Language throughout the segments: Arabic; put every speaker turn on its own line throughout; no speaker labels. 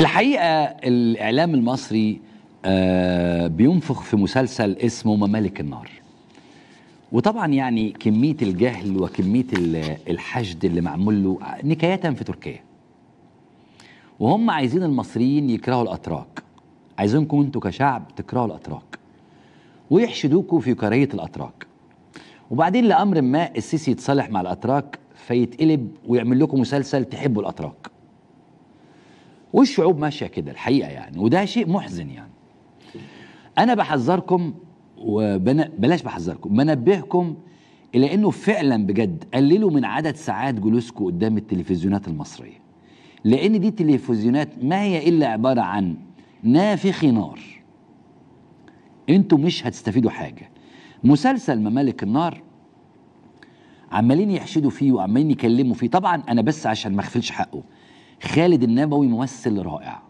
الحقيقه الاعلام المصري آه، بينفخ في مسلسل اسمه ممالك النار وطبعا يعني كميه الجهل وكميه الحشد اللي معمول له نكايه في تركيا وهم عايزين المصريين يكرهوا الاتراك عايزينكم انتوا كشعب تكرهوا الاتراك ويحشدوكوا في كراهيه الاتراك وبعدين لامر ما السيسي يتصالح مع الاتراك فيتقلب ويعمل لكم مسلسل تحبوا الاتراك والشعوب ماشيه كده الحقيقه يعني وده شيء محزن يعني انا بحذركم وبلاش بحذركم بنبهكم الى انه فعلا بجد قللوا من عدد ساعات جلوسكم قدام التلفزيونات المصريه لان دي التلفزيونات ما هي الا عباره عن نافخ نار انتوا مش هتستفيدوا حاجه مسلسل ممالك النار عمالين يحشدوا فيه وعمالين يكلموا فيه طبعا انا بس عشان ما اغفلش حقه خالد النبوي ممثل رائع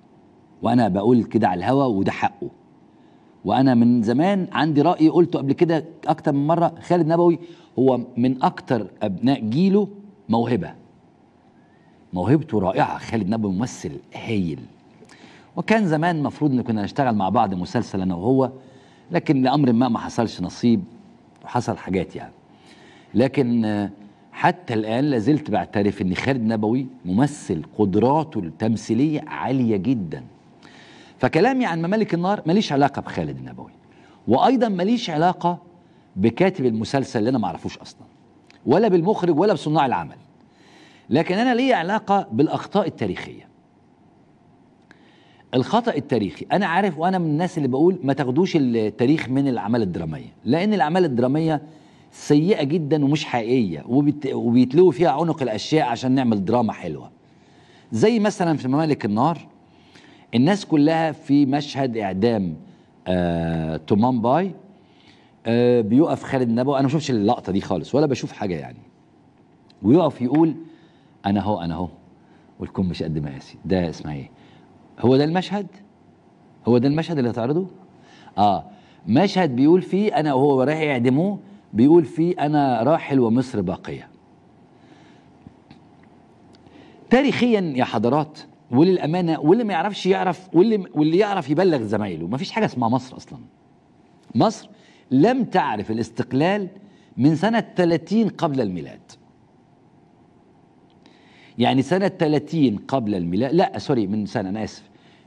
وانا بقول كده على الهوا وده حقه وانا من زمان عندي راي قلته قبل كده اكتر من مره خالد نبوي هو من اكتر ابناء جيله موهبه موهبته رائعه خالد نبوي ممثل هايل وكان زمان المفروض ان كنا نشتغل مع بعض مسلسل انا وهو لكن لامر ما ما حصلش نصيب وحصل حاجات يعني لكن حتى الآن لازلت بعترف أن خالد نبوي ممثل قدراته التمثيلية عالية جدا فكلامي عن ممالك النار ماليش علاقة بخالد النبوي وأيضا ماليش علاقة بكاتب المسلسل اللي أنا معرفوش أصلا ولا بالمخرج ولا بصناع العمل لكن أنا لي علاقة بالأخطاء التاريخية الخطأ التاريخي أنا عارف وأنا من الناس اللي بقول ما تاخدوش التاريخ من الأعمال الدرامية لأن الأعمال الدرامية سيئه جدا ومش حقيقيه وبيتلوي فيها عنق الاشياء عشان نعمل دراما حلوه زي مثلا في ممالك النار الناس كلها في مشهد اعدام آه تومان باي آه بيقف خالد النبوي انا ما بشوفش اللقطه دي خالص ولا بشوف حاجه يعني ويقف يقول انا اهو انا اهو والكون مش قد ماسي ده اسمها ايه هو ده المشهد هو ده المشهد اللي هتعرضه اه مشهد بيقول فيه انا وهو رايح يعدموه بيقول فيه أنا راحل ومصر باقية تاريخيا يا حضرات وللأمانة واللي ما يعرفش يعرف واللي, واللي يعرف يبلغ زمايله ما فيش حاجة اسمها مصر أصلا مصر لم تعرف الاستقلال من سنة 30 قبل الميلاد يعني سنة 30 قبل الميلاد لا سوري من سنة أنا آسف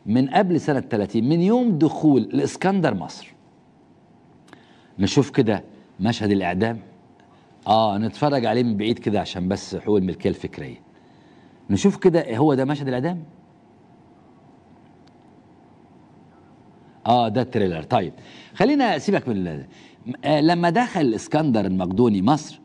من قبل سنة 30 من يوم دخول الإسكندر مصر نشوف كده مشهد الإعدام آه نتفرج عليه من بعيد كده عشان بس حقوق الملكية الفكرية نشوف كده هو ده مشهد الإعدام آه ده التريلر طيب خلينا سيبك من آه لما دخل اسكندر المقدوني مصر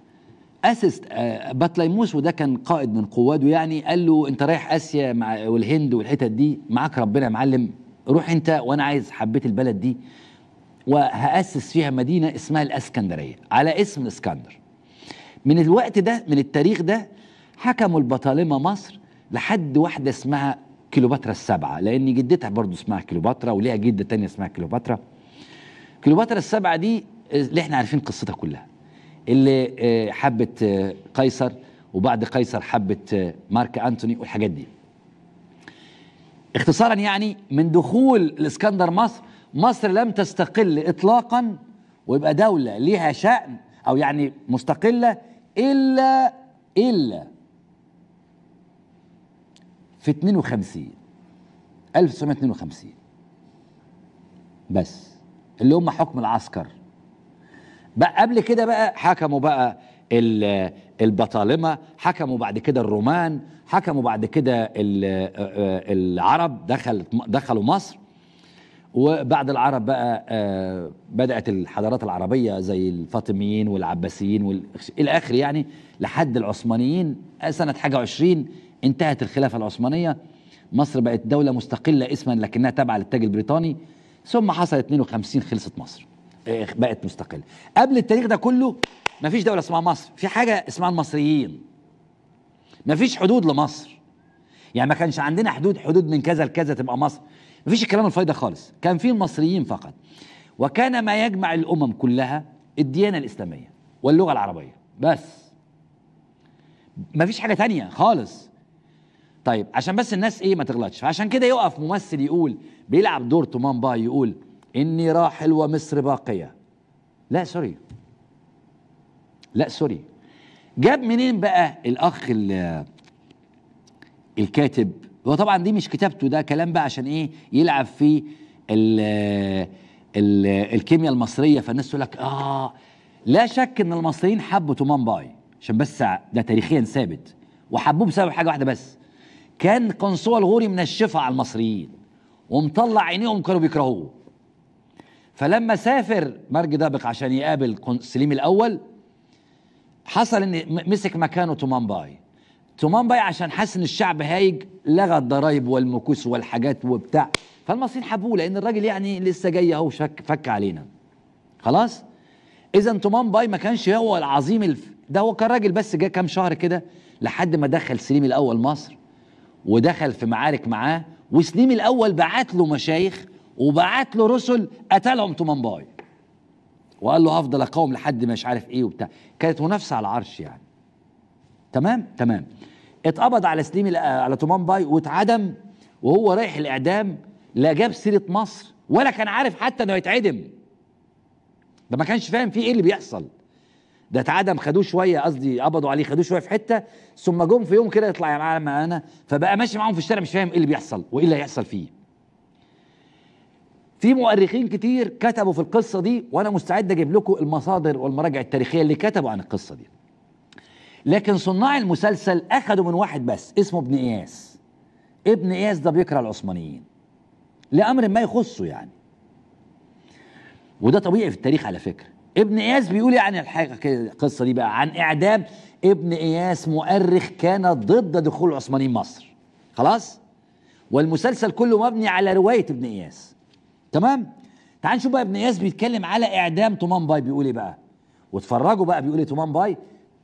أسس آه بطليموس وده كان قائد من قواده يعني قال له أنت رايح آسيا مع والهند والحتت دي معاك ربنا يا معلم روح أنت وأنا عايز حبيت البلد دي وهأسس فيها مدينة اسمها الأسكندرية على اسم الإسكندر من الوقت ده من التاريخ ده حكموا البطالمة مصر لحد واحدة اسمها كيلوباترا السبعة لأن جدتها برضو اسمها كيلوباترا وليها جدة تانية اسمها كيلوباترا كيلوباترا السبعة دي اللي احنا عارفين قصتها كلها اللي آه، حبت آه، قيصر وبعد قيصر حبت آه، مارك أنتوني والحاجات دي اختصارا يعني من دخول الإسكندر مصر مصر لم تستقل إطلاقا ويبقى دولة ليها شأن أو يعني مستقلة إلا إلا في 52 1952 بس اللي هم حكم العسكر بقى قبل كده بقى حكموا بقى البطالمة حكموا بعد كده الرومان حكموا بعد كده آه آه العرب دخل دخلوا مصر وبعد العرب بقى آه، بدأت الحضارات العربية زي الفاطميين والعباسيين إلى آخر يعني لحد العثمانيين سنة حاجة عشرين انتهت الخلافة العثمانية مصر بقت دولة مستقلة اسما لكنها تابعة للتاج البريطاني ثم حصل 52 خلصت مصر آه، بقت مستقلة قبل التاريخ ده كله مفيش دولة اسمها مصر في حاجة اسمها المصريين مفيش حدود لمصر يعني ما كانش عندنا حدود حدود من كذا لكذا تبقى مصر مفيش الكلام الفايده خالص كان في المصريين فقط وكان ما يجمع الامم كلها الديانه الاسلاميه واللغه العربيه بس مفيش حاجه تانية خالص طيب عشان بس الناس ايه ما تغلطش فعشان كده يقف ممثل يقول بيلعب دور تومان باي يقول اني راحل ومصر باقيه لا سوري لا سوري جاب منين بقى الاخ اللي الكاتب هو طبعا دي مش كتابته ده كلام بقى عشان ايه يلعب في الـ الـ الكيمياء المصريه فالناس تقول لك اه لا شك ان المصريين حبوا تومان باي عشان بس ده تاريخيا ثابت وحبوه بسبب حاجه واحده بس كان قنصوة الغوري منشفها على المصريين ومطلع عينيهم كانوا بيكرهوه فلما سافر مرج دابق عشان يقابل سليم الاول حصل ان مسك مكانه تومان باي ثمان باي عشان حاسس ان الشعب هايج لغى الضرايب والمكوس والحاجات وبتاع فالمصريين حبوه لان الراجل يعني لسه جاي اهو شك فك علينا خلاص اذا تومان باي ما كانش هو العظيم الف... ده هو كان راجل بس جه كام شهر كده لحد ما دخل سليم الاول مصر ودخل في معارك معاه وسليم الاول بعت له مشايخ وبعت له رسل قتلهم تومان باي وقال له هفضل اقاوم لحد مش عارف ايه وبتاع كانت منافسه على العرش يعني تمام تمام اتقبض على سليم على تومان باي واتعدم وهو رايح الاعدام لا جاب سيره مصر ولا كان عارف حتى انه يتعدم ده ما كانش فاهم فيه ايه اللي بيحصل ده اتعدم خدوه شويه قصدي قبضوا عليه خدوه شويه في حته ثم جم في يوم كده يطلع يا معلم انا فبقى ماشي معاهم في الشارع مش فاهم ايه اللي بيحصل وايه اللي هيحصل فيه في مؤرخين كتير كتبوا في القصه دي وانا مستعد اجيب لكم المصادر والمراجع التاريخيه اللي كتبوا عن القصه دي لكن صناع المسلسل اخدوا من واحد بس اسمه ابن اياس ابن اياس ده بيكره العثمانيين لامر ما يخصه يعني وده طبيعي في التاريخ على فكره ابن اياس بيقول يعني الحقيقه كده القصه دي بقى عن اعدام ابن اياس مؤرخ كان ضد دخول العثمانيين مصر خلاص والمسلسل كله مبني على روايه ابن اياس تمام تعال نشوف بقى ابن اياس بيتكلم على اعدام تومان باي بيقول ايه بقى واتفرجوا بقى بيقول ايه تومان باي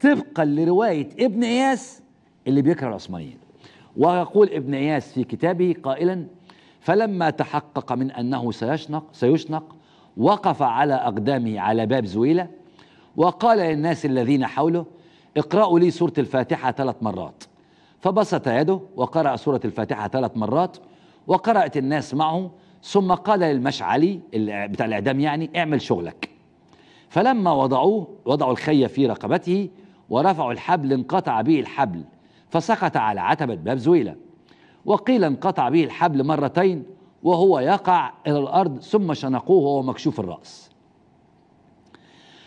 طبقا لرواية ابن إياس اللي بيكره العثمانيين ويقول ابن إياس في كتابه قائلا فلما تحقق من أنه سيشنق, سيشنق وقف على أقدامه على باب زويلة وقال للناس الذين حوله اقرأوا لي سورة الفاتحة ثلاث مرات فبسط يده وقرأ سورة الفاتحة ثلاث مرات وقرأت الناس معه ثم قال للمشعلي بتاع الإعدام يعني اعمل شغلك فلما وضعوه وضعوا الخي في رقبته ورفعوا الحبل انقطع به الحبل فسقط على عتبة باب زويلة وقيل انقطع به الحبل مرتين وهو يقع إلى الأرض ثم شنقوه وهو مكشوف الرأس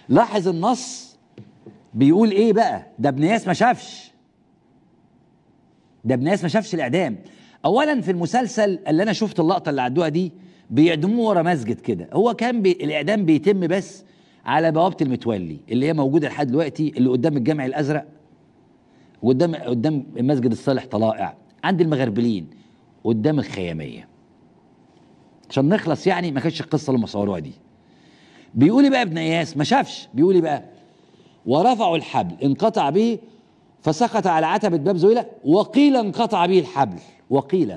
لاحظ النص بيقول ايه بقى ده ابن ياس ما شافش ده ابن ياس ما شافش الاعدام اولا في المسلسل اللي انا شفت اللقطه اللي عدوها دي بيعدموه ورا مسجد كده هو كان بي الاعدام بيتم بس على بوابه المتولي اللي هي موجوده لحد دلوقتي اللي قدام الجامع الازرق وقدام قدام المسجد الصالح طلائع عند المغربلين قدام الخياميه عشان نخلص يعني ما كانتش القصه اللي مصوروها دي بيقول بقى ابن اياس ما شافش بيقول بقى ورفعوا الحبل انقطع به فسقط على عتبه باب زويله وقيل انقطع به الحبل وقيل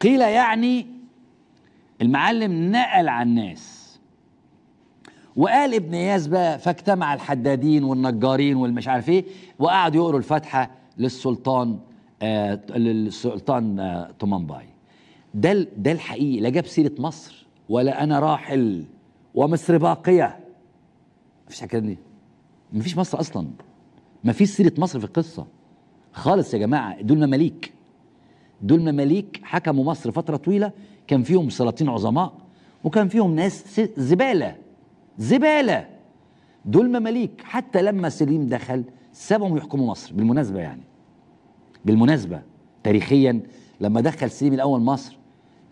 قيل يعني المعلم نقل عن الناس وقال ابن اياس بقى فاجتمع الحدادين والنجارين والمش عارف ايه وقعدوا يقروا الفاتحه للسلطان آه للسلطان آه طمانباي ده ده الحقيقي لا جاب سيره مصر ولا انا راحل ومصر باقيه مفيش حكايه دي مفيش مصر اصلا مفيش سيره مصر في القصه خالص يا جماعه دول مماليك دول مماليك حكموا مصر فتره طويله كان فيهم سلاطين عظماء وكان فيهم ناس زباله زبالة دول مماليك حتى لما سليم دخل سابهم يحكموا مصر بالمناسبة يعني بالمناسبة تاريخيا لما دخل سليم الأول مصر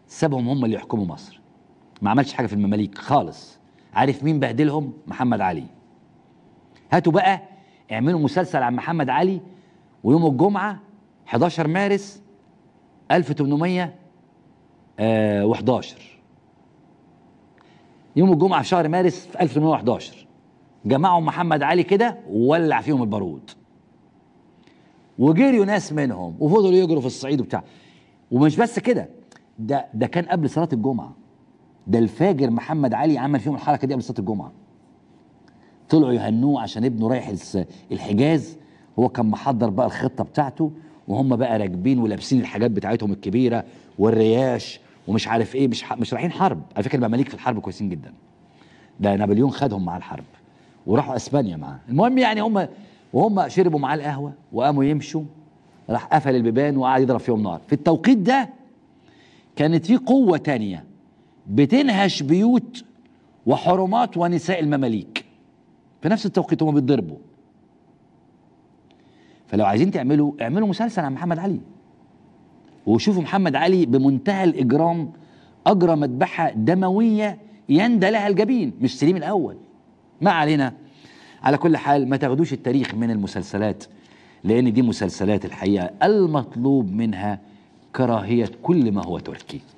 سابهم هم اللي يحكموا مصر ما عملش حاجة في المماليك خالص عارف مين بهدلهم محمد علي هاتوا بقى اعملوا مسلسل عن محمد علي ويوم الجمعة 11 مارس 1811 يوم الجمعه في شهر مارس في 1811 جمعهم محمد علي كده وولع فيهم البارود وجريوا ناس منهم وفضلوا يجروا في الصعيد وبتاع ومش بس كده ده ده كان قبل صلاه الجمعه ده الفاجر محمد علي عمل فيهم الحركه دي قبل صلاه الجمعه طلعوا يهنوه عشان ابنه رايح الحجاز هو كان محضر بقى الخطه بتاعته وهم بقى راكبين ولابسين الحاجات بتاعتهم الكبيره والرياش ومش عارف ايه مش مش رايحين حرب على فكره المماليك في الحرب كويسين جدا ده نابليون خدهم معاه الحرب وراحوا اسبانيا معاه المهم يعني هم وهم شربوا معاه القهوه وقاموا يمشوا راح قفل البيبان وقعد يضرب فيهم نار في التوقيت ده كانت في قوه تانية بتنهش بيوت وحرمات ونساء المماليك في نفس التوقيت هم بيتضربوا فلو عايزين تعملوا اعملوا مسلسل عن محمد علي وشوفوا محمد علي بمنتهى الاجرام اجرى مذبحه دمويه يندى لها الجبين مش سليم الاول ما علينا على كل حال ما تاخدوش التاريخ من المسلسلات لان دي مسلسلات الحقيقه المطلوب منها كراهيه كل ما هو تركي